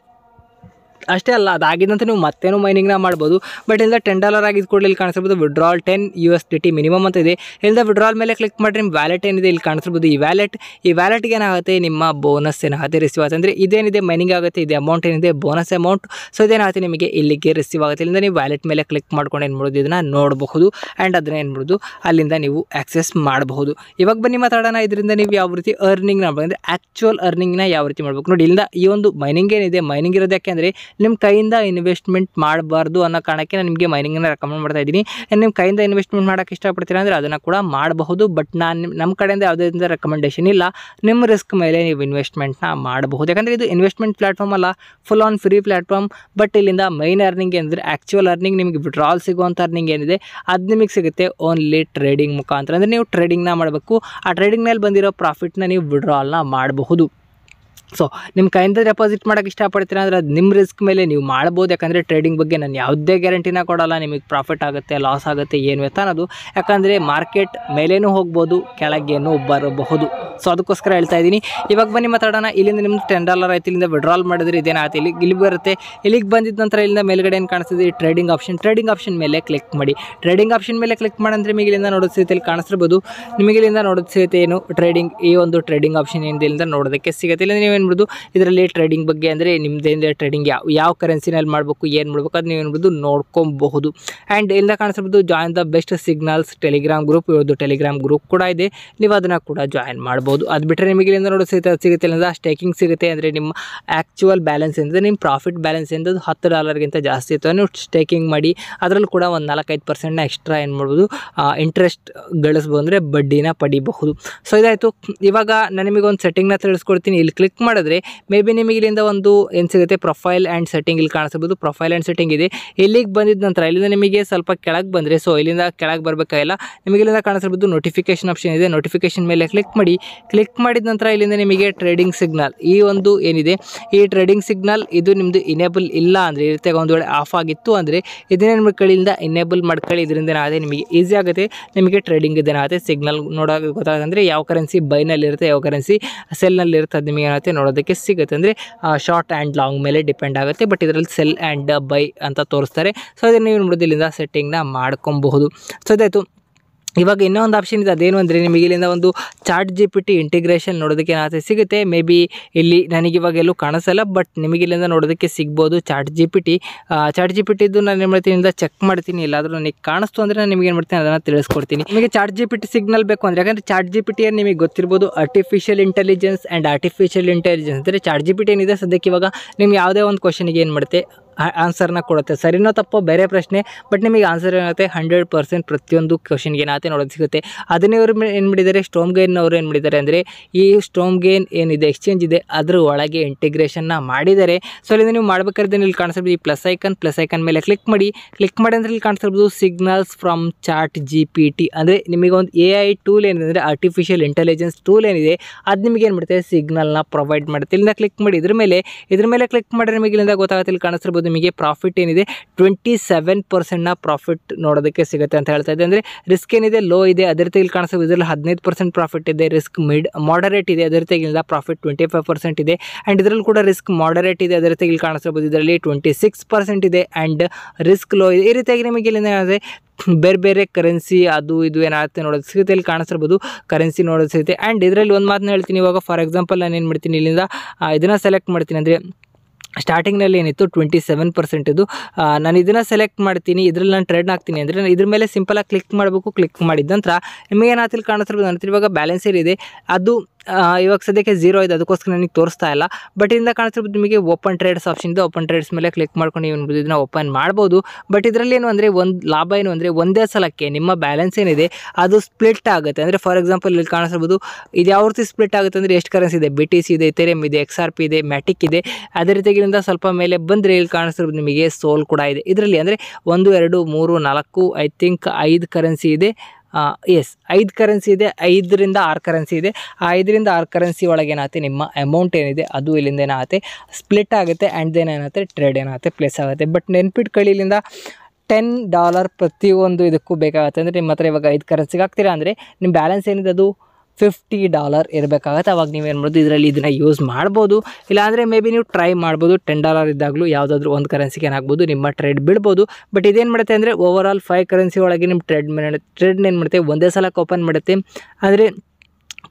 ಅಷ್ಟೇ ಅಲ್ಲ ಅದಾಗಿದ್ದಂತ ನೀವು ಮತ್ತೇನು ಮೈನಿಂಗ್ನ ಮಾಡ್ಬೋದು ಬಟ್ ಇಲ್ಲ ಟೆನ್ ಡಾಲರ್ ಆಗಿದ್ದು ಕೂಡ ಇಲ್ಲಿ ಕಾಣಿಸ್ಬೋದು withdrawal ten U S D T minimum ಅಂತ ಇದೆ ಇಲ್ಲದ ವಿಡ್ರಾಲ್ ಮೇಲೆ ಕ್ಲಿಕ್ ಮಾಡಿ ನಿಮ್ಮ ವ್ಯಾಲೆಟ್ ಏನಿದೆ ಇಲ್ಲಿ ಕಾಣಿಸ್ಬೋದು ಈ ವ್ಯಾಲೆಟ್ ಈ ವ್ಯಾಲೆಟ್ಗೆ ಏನಾಗುತ್ತೆ ನಿಮ್ಮ ಬೋನಸ್ ಏನಾಗುತ್ತೆ ರಿಸೀವ್ ಆಗುತ್ತೆ ಅಂದರೆ ಇದೇನಿದೆ ಮೈನಿಂಗ್ ಆಗುತ್ತೆ ಇದೆ ಅಮೌಂಟ್ ಏನಿದೆ ಬೋನಸ್ ಅಮೌಂಟ್ ಸೊ ಇದೇನಾಗುತ್ತೆ ನಿಮಗೆ ಇಲ್ಲಿಗೆ ರಿಸೀವ್ ಆಗುತ್ತೆ ಇಲ್ಲಿಂದ ನೀವು ವ್ಯಾಲೆಟ್ ಮೇಲೆ ಕ್ಲಿಕ್ ಮಾಡ್ಕೊಂಡು ಏನು ಮಾಡೋದು ಇದನ್ನು ನೋಡಬಹುದು ಆ್ಯಂಡ್ ಅದನ್ನ ಏನು ಮಾಡೋದು ಅಲ್ಲಿಂದ ನೀವು ಆಕ್ಸೆಸ್ ಮಾಡಬಹುದು ಇವಾಗ ಬನ್ನಿ ಮಾತಾಡೋಣ ಇದರಿಂದ ನೀವು ಯಾವ ರೀತಿ ಅರ್ನಿಂಗ್ನ ಮಾಡಬೇಕು ಅಂದರೆ ಆ್ಯಕ್ಚುಯಲ್ ಅರ್ನಿಂಗ್ನ ಯಾವ ರೀತಿ ಮಾಡಬೇಕು ನೋಡಿ ಇಲ್ಲಿಂದ ಈ ಒಂದು ಮೈನಿಂಗ್ ಏನಿದೆ ಮೈನಿಂಗ್ ಇರೋದು ಯಾಕೆಂದರೆ ನಿಮ್ಮ ಕೈಯಿಂದ ಇನ್ವೆಸ್ಟ್ಮೆಂಟ್ ಮಾಡಬಾರ್ದು ಅನ್ನೋ ಕಾರಣಕ್ಕೆ ನಾನು ನಿಮಗೆ ಮೈನಿಂಗನ್ನು ರೆಕಮೆಂಡ್ ಮಾಡ್ತಾ ಇದ್ದೀನಿ ನಿಮ್ಮ ಕೈಯಿಂದ ಇನ್ವೆಸ್ಟ್ಮೆಂಟ್ ಮಾಡೋಕ್ಕೆ ಇಷ್ಟಪಡ್ತೀರಾ ಅಂದರೆ ಅದನ್ನು ಕೂಡ ಮಾಡಬಹುದು ಬಟ್ ನಾನು ನಮ್ಮ ಕಡೆಯಿಂದ ಯಾವುದೇ ರೆಕಮೆಂಡೇಷನ್ ಇಲ್ಲ ನಿಮ್ಮ ರಿಸ್ಕ್ ಮೇಲೆ ನೀವು ಇನ್ವೆಸ್ಟ್ಮೆಂಟ್ನ ಮಾಡಬಹುದು ಯಾಕಂದರೆ ಇದು ಇನ್ವೆಸ್ಟ್ಮೆಂಟ್ ಪ್ಲಾಟ್ಫಾರ್ಮ್ ಅಲ್ಲ full on free platform but ಇಲ್ಲಿಂದ ಮೈನ್ ಅರ್ನಿಂಗ್ ಏನಂದರೆ ಆ್ಯಕ್ಚುವಲ್ ಅರ್ನಿಂಗ್ ನಿಮಗೆ ವಿಡ್ರಾಲ್ ಸಿಗುವಂಥ ಅರ್ನಿಂಗ್ ಏನಿದೆ ಅದು ನಿಮಗೆ ಸಿಗುತ್ತೆ ಓನ್ಲಿ ಟ್ರೇಡಿಂಗ್ ಮುಖಾಂತರ ಅಂದರೆ ನೀವು ಟ್ರೇಡಿಂಗ್ನ ಮಾಡಬೇಕು ಆ ಟ್ರೇಡಿಂಗ್ನಲ್ಲಿ ಬಂದಿರೋ ಪ್ರಾಫಿಟ್ನ ನೀವು ವಿಡ್ರಾಲ್ನ ಮಾಡಬಹುದು ಸೊ ನಿಮ್ಮ ಕೈಯಿಂದ ಡೆಪಾಸಿಟ್ ಮಾಡೋಕ್ಕೆ ಇಷ್ಟಪಡ್ತೀರ ಅಂದರೆ ಅದು ನಿಮ್ಮ ರಿಸ್ಕ್ ಮೇಲೆ ನೀವು ಮಾಡ್ಬೋದು ಯಾಕಂದರೆ ಟ್ರೇಡಿಂಗ್ ಬಗ್ಗೆ ನಾನು ಯಾವುದೇ ಗ್ಯಾರಂಟಿನ ಕೊಡೋಲ್ಲ ನಿಮಗೆ ಪ್ರಾಫಿಟ್ ಆಗುತ್ತೆ ಲಾಸ್ ಆಗುತ್ತೆ ಏನು ಅಂತ ಅನ್ನೋದು ಯಾಕಂದರೆ ಮಾರ್ಕೆಟ್ ಮೇಲೇನೂ ಹೋಗ್ಬೋದು ಕೆಳಗೇನು ಬರಬಹುದು ಸೊ ಅದಕ್ಕೋಸ್ಕರ ಹೇಳ್ತಾ ಇದ್ದೀನಿ ಇವಾಗ ಬನ್ನಿ ಮಾತಾಡೋಣ ಇಲ್ಲಿಂದ ನಿಮ್ಮ ಟೆನ್ ಡಾಲರ್ ಆಯ್ತು ಇಲ್ಲಿಂದ ವಿಡ್ರಾಲ್ ಮಾಡಿದ್ರೆ ಇದೇನಾಗುತ್ತೆ ಇಲ್ಲಿ ಇಲ್ಲಿ ಬರುತ್ತೆ ಇಲ್ಲಿಗೆ ಬಂದಿದ್ದ ನಂತರ ಇಲ್ಲಿಂದ ಮೇಲ್ಗಡೆ ಏನು ಕಾಣಿಸ್ತಿದೆ ಟ್ರೇಡಿಂಗ್ ಆಪ್ಷನ್ ಟ್ರೇಡಿಂಗ್ ಆಪ್ಷನ್ ಮೇಲೆ ಕ್ಲಿಕ್ ಮಾಡಿ ಟ್ರೇಡಿಂಗ್ ಆಪ್ಷನ್ ಮೇಲೆ ಕ್ಲಿಕ್ ಮಾಡಂದ್ರೆ ನಿಮಗೆ ಇಲ್ಲಿಂದ ನೋಡೋದು ಸಿಗುತ್ತೆ ಇಲ್ಲಿ ಕಾಣಿಸ್ತಿರ್ಬೋದು ನಿಮಗೆ ಇಲ್ಲಿಂದ ನೋಡೋದು ಸಿಗುತ್ತೆ ಏನು ಟ್ರೇಡಿಂಗ್ ಈ ಒಂದು ಟ್ರೇಡಿಂಗ್ ಆಪ್ಷನ್ ಇಲ್ಲಿಂದ ನೋಡೋದಕ್ಕೆ ಸಿಗುತ್ತೆ ಇಲ್ಲಿಂದ ನೀವು ಇದರಲ್ಲಿ ಟ್ರೇಡಿಂಗ್ ಬಗ್ಗೆ ಅಂದರೆ ನಿಮ್ಮದೇನಿದೆ ಟ್ರೇಡಿಂಗ್ ಯಾವ ಯಾವ ಕರೆನ್ಸಿನಲ್ಲಿ ಮಾಡಬೇಕು ಏನು ಮಾಡಬೇಕು ಅದು ನೀವು ಏನ್ಬಿಡೋದು ನೋಡ್ಕೊಬಹುದು ಆ್ಯಂಡ್ ಇಲ್ಲ ಕಾಣಿಸ್ಬೋದು join the best signals Telegram group ಇರೋದು ಟೆಲಿಗ್ರಾಮ್ ಗ್ರೂಪ್ ಕೂಡ ಇದೆ ನೀವು ಅದನ್ನು ಕೂಡ ಜಾಯಿನ್ ಮಾಡ್ಬೋದು ಅದು ಬಿಟ್ಟರೆ ನಿಮಗೆ ಇಲ್ಲಿಂದ ನೋಡೋ ಸಿಗುತ್ತೆ ಸಿಗುತ್ತೆ ಇಲ್ಲಿಂದ ಸ್ಟೇಕಿಂಗ್ ಸಿಗುತ್ತೆ ಅಂದರೆ ನಿಮ್ಮ ಆ್ಯಕ್ಚುವಲ್ ಬ್ಯಾಲೆನ್ಸ್ ಎಂದರೆ ನಿಮ್ಮ ಪ್ರಾಫಿಟ್ ಬ್ಯಾಲೆನ್ಸ್ ಎಂದ ಹತ್ತು ಡಾಲರ್ಗಿಂತ ಜಾಸ್ತಿ ಇತ್ತು ನೀವು ಸ್ಟೇಕಿಂಗ್ ಮಾಡಿ ಅದರಲ್ಲಿ ಕೂಡ ಒಂದು ನಾಲ್ಕೈದು ಪರ್ಸೆಂಟ್ನ ಎಕ್ಸ್ಟ್ರಾ ಏನು ಮಾಡ್ಬೋದು ಇಂಟ್ರೆಸ್ಟ್ ಗಳಿಸ್ಬೋದು ಅಂದರೆ ಬಡ್ಡಿನ ಪಡಿಬಹುದು ಸೊ ಇದಾಯಿತು ಇವಾಗ ನಾನು ನಿಮಗೆ ಒಂದು ಸೆಟ್ಟಿಂಗ್ನ ತಿಳಿಸ್ಕೊಡ್ತೀನಿ ಇಲ್ಲಿ ಕ್ಲಿಕ್ ಮಾಡಿ ಮಾಡಿದ್ರೆ ಮೇ ಬಿ ನಿಮಗೆ ಇಲ್ಲಿಂದ ಒಂದು ಏನು ಸಿಗುತ್ತೆ ಪ್ರೊಫೈಲ್ ಆ್ಯಂಡ್ ಸೆಟ್ಟಿಂಗ್ ಇಲ್ಲಿ ಕಾಣಿಸ್ಬೋದು ಪ್ರೊಫೈಲ್ ಆ್ಯಂಡ್ ಸೆಟ್ಟಿಂಗ್ ಇದೆ ಇಲ್ಲಿಗೆ ಬಂದಿದ ನಂತರ ಇಲ್ಲಿಂದ ನಿಮಗೆ ಸ್ವಲ್ಪ ಕೆಳಗೆ ಬಂದರೆ ಸೊ ಇಲ್ಲಿಂದ ಕೆಳಗೆ ಬರಬೇಕಾಗಿಲ್ಲ ನಿಮಗೆ ಇಲ್ಲಿಂದ ಕಾಣಿಸ್ಬೋದು ನೋಟಿಫಿಕೇಶನ್ ಆಪ್ಷನ್ ಇದೆ ನೋಟಿಫಿಕೇಶನ್ ಮೇಲೆ ಕ್ಲಿಕ್ ಮಾಡಿ ಕ್ಲಿಕ್ ಮಾಡಿದ ನಂತರ ಇಲ್ಲಿಂದ ನಿಮಗೆ ಟ್ರೇಡಿಂಗ್ ಸಿಗ್ನಲ್ ಈ ಒಂದು ಏನಿದೆ ಈ ಟ್ರೇಡಿಂಗ್ ಸಿಗ್ನಲ್ ಇದು ನಿಮ್ಮದು ಇನೇಬಲ್ ಇಲ್ಲ ಅಂದರೆ ಇರುತ್ತೆ ಒಂದು ವೇಳೆ ಆಫ್ ಆಗಿತ್ತು ಅಂದರೆ ಇದನ್ನೇ ನಿಮ್ಮ ಕಡೆಯಿಂದ ಇನೇಬಲ್ ಮಾಡ್ಕೊಳ್ಳಿ ಇದರಿಂದ ಅದೇ ನಿಮಗೆ ಈಸಿ ಆಗುತ್ತೆ ನಿಮಗೆ ಟ್ರೇಡಿಂಗ್ ಇದೇನಾಗುತ್ತೆ ಸಿಗ್ನಲ್ ನೋಡೋಕೆ ಗೊತ್ತಾಗುತ್ತೆ ಯಾವ ಕರೆನ್ಸಿ ಬೈನಲ್ಲಿರುತ್ತೆ ಯಾವ ಕರೆನ್ಸಿ ಸೆಲ್ನಲ್ಲಿರುತ್ತೆ ಅದು ನಿಮಗೆ ಏನಾಗುತ್ತೆ ನೋಡೋದಕ್ಕೆ ಸಿಗುತ್ತೆ ಅಂದರೆ ಶಾರ್ಟ್ ಆ್ಯಂಡ್ ಲಾಂಗ್ ಮೇಲೆ ಡಿಪೆಂಡ್ ಆಗುತ್ತೆ ಬಟ್ ಇದರಲ್ಲಿ ಸೆಲ್ ಆ್ಯಂಡ್ ಬೈ ಅಂತ ತೋರಿಸ್ತಾರೆ ಸೊ ಅದನ್ನು ನೀವು ನೋಡೋದು ಸೆಟ್ಟಿಂಗ್ ಸೆಟ್ಟಿಂಗ್ನ ಮಾಡ್ಕೊಬಹುದು ಸೊ ಅದಾಯಿತು ಇವಾಗ ಇನ್ನೊಂದು ಆಪ್ಷನ್ ಇದೆ ಅದೇನು ಅಂದರೆ ನಿಮಗೆ ಇಲ್ಲಿಂದ ಒಂದು chat G P T integration ನೋಡೋದಕ್ಕೆ ಏನಾದರೂ ಸಿಗುತ್ತೆ ಮೇ ಬಿ ಇಲ್ಲಿ ನನಗೆ ಇವಾಗ ಎಲ್ಲೂ ಕಾಣಿಸಲ್ಲ ಬಟ್ ನಿಮಗೆ ಇಲ್ಲಿಂದ ನೋಡೋದಕ್ಕೆ ಸಿಗ್ಬೋದು chat G P T chat G P ಟಿದ್ದು ನಾನು ಏನು ಮಾಡ್ತೀನಿ ಚೆಕ್ ಮಾಡ್ತೀನಿ ಇಲ್ಲಾದರೂ ನನಗೆ ಕಾಣಿಸ್ತು ಅಂದರೆ ನಾನು ನಿಮಗೆ ಏನು ಮಾಡ್ತೀನಿ ಅದನ್ನು ತಿಳಿಸ್ಕೊಡ್ತೀನಿ ನಿಮಗೆ chat G P T signal ಬೇಕು ಅಂದರೆ ಯಾಕಂದರೆ ಚಾಟ್ ಜಿ ಪಿ ಏನು ನಿಮಗೆ ಗೊತ್ತಿರ್ಬೋದು artificial intelligence and artificial intelligence ಅಂದರೆ ಚಾಟ್ ಜಿ ಪಿ ಟಿ ಏನಿದೆ ಸದ್ಯಕ್ಕೆ ಇವಾಗ ನಿಮ್ಗೆ ಯಾವುದೇ ಒಂದು ಕ್ವಶನಿಗೆ ಏನು ಮಾಡುತ್ತೆ ಆನ್ಸರ್ನ ಕೊಡುತ್ತೆ ಸರಿನೋ ತಪ್ಪೋ ಬೇರೆ ಪ್ರಶ್ನೆ ಬಟ್ ನಿಮಗೆ ಆನ್ಸರ್ ಏನಾಗುತ್ತೆ ಹಂಡ್ರೆಡ್ ಪರ್ಸೆಂಟ್ ಪ್ರತಿಯೊಂದು ಕ್ವಶನ್ಗೆ ಏನಾಗುತ್ತೆ ನೋಡೋದು ಸಿಗುತ್ತೆ ಅದನ್ನೇ ಅವರು ಏನು ಮಾಡಿದ್ದಾರೆ ಸ್ಟೋಮ್ ಅವರು ಏನು ಮಾಡಿದ್ದಾರೆ ಅಂದರೆ ಈ ಸ್ಟೋಮ್ ಗೇನ್ ಏನಿದೆ ಎಕ್ಸ್ಚೇಂಜ್ ಇದೆ ಅದ್ರ ಒಳಗೆ ಇಂಟಿಗ್ರೇಷನ್ನ ಮಾಡಿದ್ದಾರೆ ಸೊ ಅಲ್ಲಿಂದ ನೀವು ಮಾಡಬೇಕಾದ್ರೆ ಇಲ್ಲಿ ಕಾಣಿಸ್ಬೋದು ಈ ಪ್ಲಸ್ ಐಕನ್ ಪ್ಲಸ್ ಐಕನ್ ಮೇಲೆ ಕ್ಲಿಕ್ ಮಾಡಿ ಕ್ಲಿಕ್ ಮಾಡಿ ಅಂದರೆ ಇಲ್ಲಿ ಕಾಣಿಸ್ಬೋದು signals from chat G P T ಅಂದರೆ ನಿಮಗೆ ಒಂದು ಎ ಐ ಟೂಲ್ ಏನಿದೆ ಅಂದರೆ ಆರ್ಟಿಫಿಷಿಯಲ್ ಇಂಟೆಲಿಜೆನ್ಸ್ ಟೂಲ್ ಏನಿದೆ ಅದು ನಿಮಗೆ ಏನು ಮಾಡುತ್ತೆ ಸಿಗ್ನಲ್ನ ಪ್ರೊವೈಡ್ ಮಾಡುತ್ತೆ ಇಲ್ಲಿಂದ ಕ್ಲಿಕ್ ಮಾಡಿ ಇದ್ರ ಮೇಲೆ ಇದ್ರ ಮೇಲೆ ಕ್ಲಿಕ್ ಮಾಡಿದ್ರೆ ನಿಮಗೆ ಇಲ್ಲಿಂದ ಗೊತ್ತಾಗುತ್ತೆ ಇಲ್ಲಿ ಕಾಣಿಸ್ಬೋದು ನಿಮಗೆ ಪ್ರಾಫಿಟ್ ಏನಿದೆ ಟ್ವೆಂಟಿ ಸೆವೆನ್ ಪರ್ಸೆಂಟ್ನ ಪ್ರಾಫಿಟ್ ನೋಡೋದಕ್ಕೆ ಸಿಗುತ್ತೆ ಅಂತ ಹೇಳ್ತಾ ಇದೆ ಅಂದರೆ ರಿಸ್ಕ್ ಏನಿದೆ ಲೋ ಇದೆ ಅದೇ ರೀತಿ ಇಲ್ಲಿ ಕಾಣಿಸ್ತಾ ಇದರಲ್ಲಿ ಹದಿನೈದು ಪರ್ಸೆಂಟ್ ಪ್ರಾಫಿಟ್ ಇದೆ ರಿಸ್ಕ್ ಮಿಡ್ ಮಾಡರೇಟ್ ಇದೆ ಅದೇ ಇಲ್ಲಿಂದ ಪ್ರಾಫಿಟ್ ಟ್ವೆಂಟಿ ಫೈವ್ ಪರ್ಸೆಂಟ್ ಇದೆ ಆ್ಯಂಡ್ ಇದರಲ್ಲಿ ಕೂಡ ರಿಸ್ಕ್ ಮಾಡರೇಟ್ ಇದೆ ಅದೇ ರೀತಿ ಇಲ್ಲಿ ಕಾಣಿಸ್ತಿರ್ಬೋದು ಇದರಲ್ಲಿ ಟ್ವೆಂಟಿ ಸಿಕ್ಸ್ ಪರ್ಸೆಂಟ್ ಇದೆ ಆ್ಯಂಡ್ ರಿಸ್ಕ್ ಲೋ ಇದೆ ಈ ರೀತಿಯಾಗಿ ನಿಮಗೆ ಇಲ್ಲಿಂದ ಏನಾದರೆ ಬೇರೆ ಬೇರೆ ಕರೆನ್ಸಿ ಅದು ಇದು ಏನಾಗುತ್ತೆ ನೋಡೋದು ಸಿಗುತ್ತೆ ಇಲ್ಲಿ ಕಾಣಿಸ್ತಿರ್ಬೋದು ಕರೆನ್ಸಿ ನೋಡೋದು ಸಿಗುತ್ತೆ ಆ್ಯಂಡ್ ಇದರಲ್ಲಿ ಒಂದು ಮಾತನ್ನ ಹೇಳ್ತೀನಿ ಇವಾಗ ಫಾರ್ ಎಕ್ಸಾಂಪಲ್ ನಾನು ಏನು ಮಾಡ್ತೀನಿ ಇಲ್ಲಿಂದ ಇದನ್ನು ಸೆಲೆಕ್ಟ್ ಮಾಡ್ತೀನಿ ಅಂದರೆ ಸ್ಟಾರ್ಟಿಂಗ್ನಲ್ಲಿ ಏನಿತ್ತು ಟ್ವೆಂಟಿ ಸೆವೆನ್ ಪರ್ಸೆಂಟ್ ಇದು ನಾನು ಇದನ್ನು ಸೆಲೆಕ್ಟ್ ಮಾಡ್ತೀನಿ ಇದರಲ್ಲಿ ನಾನು ಟ್ರೇಡ್ ಹಾಕ್ತೀನಿ ಅಂದರೆ ನಾನು ಇದ್ರ ಮೇಲೆ ಸಿಂಪಲಾಗಿ ಕ್ಲಿಕ್ ಮಾಡಬೇಕು ಕ್ಲಿಕ್ ಮಾಡಿದ ನಂತರ ನಿಮಗೇನಾಗ್ತಿಲ್ಲ ಕಾಣಿಸ್ತಿರ್ಬೋದು ನನ್ನ ಇವಾಗ ಬ್ಯಾಲೆನ್ಸ್ ಏನಿದೆ ಅದು ಇವಾಗ ಸದ್ಯಕ್ಕೆ ಜೀರೋ ಇದೆ ಅದಕ್ಕೋಸ್ಕರ ನನಗೆ ತೋರಿಸ್ತಾ ಇಲ್ಲ ಬಟ್ ಇಂದ ಕಾಣಿಸ್ತಿರ್ಬೋದು ನಿಮಗೆ ಓಪನ್ ಟ್ರೇಡ್ಸ್ ಆಪ್ಷನ್ ಇದೆ ಓಪನ್ ಟ್ರೇಡ್ಸ್ ಮೇಲೆ ಕ್ಲಿಕ್ ಮಾಡ್ಕೊಂಡು ನೀವು ಇದನ್ನ ಓಪನ್ ಮಾಡ್ಬೋದು ಬಟ್ ಇದರಲ್ಲಿ ಏನು ಅಂದರೆ ಒಂದು ಲಾಭ ಏನು ಅಂದರೆ ಒಂದೇ ಸಲಕ್ಕೆ ನಿಮ್ಮ ಬ್ಯಾಲೆನ್ಸ್ ಏನಿದೆ ಅದು ಸ್ಪ್ಲಿಟ್ ಆಗುತ್ತೆ ಅಂದರೆ ಫಾರ್ ಎಕ್ಸಾಂಪಲ್ ಇಲ್ಲಿ ಕಾಣಿಸ್ಬೋದು ಇದು ಯಾವ ರೀತಿ ಸ್ಪ್ಲಿಟ್ ಆಗುತ್ತೆ ಅಂದರೆ ಎಷ್ಟು ಕರೆನ್ಸಿ ಇದೆ ಬಿ ಟಿ ಸಿ ಇದೆ ತೆರೆಮ್ ಇದೆ ಎಕ್ಸ್ ಆರ್ ಪಿ ಇದೆ ಮ್ಯಾಟಿಕ್ ಇದೆ ಅದೇ ರೀತಿಗಿಂತ ಸ್ವಲ್ಪ ಮೇಲೆ ಬಂದರೆ ಇಲ್ಲಿ ಕಾಣಿಸ್ತಿರ್ಬೋದು ನಿಮಗೆ ಸೋಲ್ ಕೂಡ ಇದೆ ಇದರಲ್ಲಿ ಅಂದರೆ ಒಂದು ಎರಡು ಮೂರು ನಾಲ್ಕು ಐ ಥಿಂಕ್ ಐದು ಕರೆನ್ಸಿ ಇದೆ ಎಸ್ ಐದು ಕರೆನ್ಸಿ ಇದೆ ಐದರಿಂದ ಆರು ಕರೆನ್ಸಿ ಇದೆ ಆ ಐದರಿಂದ ಆರು ಕರೆನ್ಸಿ ಒಳಗೆ ಏನಾಗುತ್ತೆ ನಿಮ್ಮ ಅಮೌಂಟ್ ಏನಿದೆ ಅದು ಇಲ್ಲಿಂದ ಏನಾಗುತ್ತೆ ಸ್ಪ್ಲಿಟ್ ಆಗುತ್ತೆ ಆ್ಯಂಡ್ ದೆನ್ ಏನಾಗುತ್ತೆ ಟ್ರೇಡ್ ಏನಾಗುತ್ತೆ ಪ್ಲೇಸ್ ಆಗುತ್ತೆ ಬಟ್ ನೆನ್ಪಿಟ್ಟು ಇಲ್ಲಿಂದ ಟೆನ್ ಡಾಲರ್ ಪ್ರತಿಯೊಂದು ಇದಕ್ಕೂ ಬೇಕಾಗುತ್ತೆ ಅಂದರೆ ನಿಮ್ಮ ಹತ್ರ ಇವಾಗ ಐದು ಕರೆನ್ಸಿಗೆ ಹಾಕ್ತೀರಾ ಅಂದರೆ ನಿಮ್ಮ ಬ್ಯಾಲೆನ್ಸ್ ಏನಿದೆ ಅದು ಫಿಫ್ಟಿ ಡಾಲರ್ ಇರಬೇಕಾಗತ್ತೆ ಅವಾಗ ನೀವೇನು ಮಾಡೋದು ಇದರಲ್ಲಿ ಇದನ್ನು ಯೂಸ್ ಮಾಡ್ಬೋದು ಇಲ್ಲಾಂದರೆ ಮೇ ಬಿ ನೀವು ಟ್ರೈ ಮಾಡ್ಬೋದು ಟೆನ್ ಡಾಲರ್ ಇದ್ದಾಗಲೂ ಯಾವುದಾದ್ರೂ ಒಂದು ಕರೆನ್ಸಿಗೆ ಏನಾಗ್ಬೋದು ನಿಮ್ಮ ಟ್ರೇಡ್ ಬಿಡ್ಬೋದು ಬಟ್ ಇದೇನು ಮಾಡುತ್ತೆ ಅಂದರೆ ಓವರ್ ಆಲ್ ಫೈವ್ ಕರೆನ್ಸಿ ಒಳಗೆ ನಿಮ್ಮ ಟ್ರೇಡ್ ಟ್ರೇಡ್ನ ಏನು ಮಾಡುತ್ತೆ ಒಂದೇ ಸಲಕ್ಕೆ ಓಪನ್ ಮಾಡುತ್ತೆ ಆದರೆ